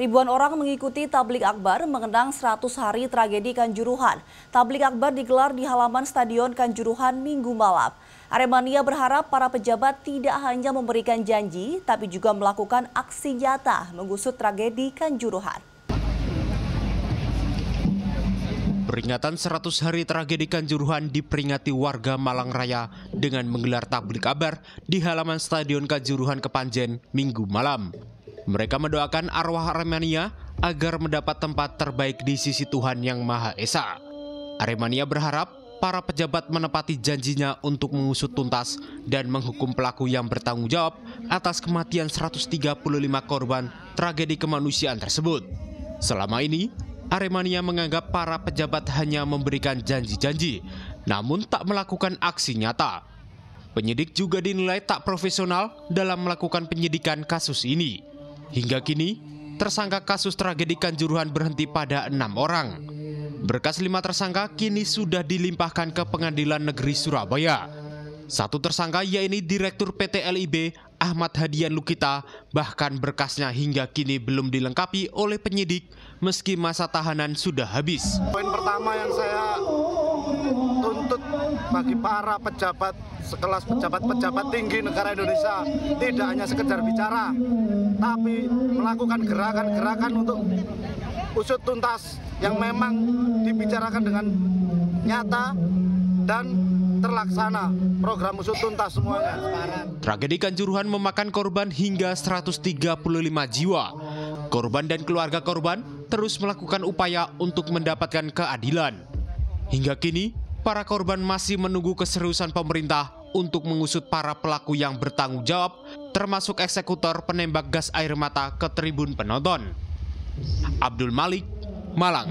Ribuan orang mengikuti tablik akbar mengenang 100 hari tragedi Kanjuruhan. Tablik akbar digelar di halaman Stadion Kanjuruhan Minggu malam. Aremania berharap para pejabat tidak hanya memberikan janji, tapi juga melakukan aksi nyata mengusut tragedi Kanjuruhan. Peringatan 100 hari tragedi Kanjuruhan diperingati warga Malang Raya dengan menggelar tablik kabar di halaman Stadion Kanjuruhan Kepanjen Minggu malam. Mereka mendoakan arwah Aremania agar mendapat tempat terbaik di sisi Tuhan Yang Maha Esa. Aremania berharap para pejabat menepati janjinya untuk mengusut tuntas dan menghukum pelaku yang bertanggung jawab atas kematian 135 korban tragedi kemanusiaan tersebut. Selama ini, Aremania menganggap para pejabat hanya memberikan janji-janji, namun tak melakukan aksi nyata. Penyidik juga dinilai tak profesional dalam melakukan penyidikan kasus ini. Hingga kini, tersangka kasus tragedi Kanjuruhan berhenti pada enam orang. Berkas lima tersangka kini sudah dilimpahkan ke Pengadilan Negeri Surabaya. Satu tersangka yaitu Direktur PT LIB Ahmad Hadian Lukita, bahkan berkasnya hingga kini belum dilengkapi oleh penyidik meski masa tahanan sudah habis. Poin pertama yang saya tuntut bagi para pejabat sekelas pejabat-pejabat tinggi negara Indonesia tidak hanya sekedar bicara, tapi melakukan gerakan-gerakan untuk usut tuntas yang memang dibicarakan dengan nyata dan terlaksana program usut tuntas semuanya. Tragedi Kanjuruhan memakan korban hingga 135 jiwa. Korban dan keluarga korban terus melakukan upaya untuk mendapatkan keadilan. Hingga kini, para korban masih menunggu keseriusan pemerintah untuk mengusut para pelaku yang bertanggung jawab, termasuk eksekutor penembak gas air mata ke tribun penonton. Abdul Malik, Malang.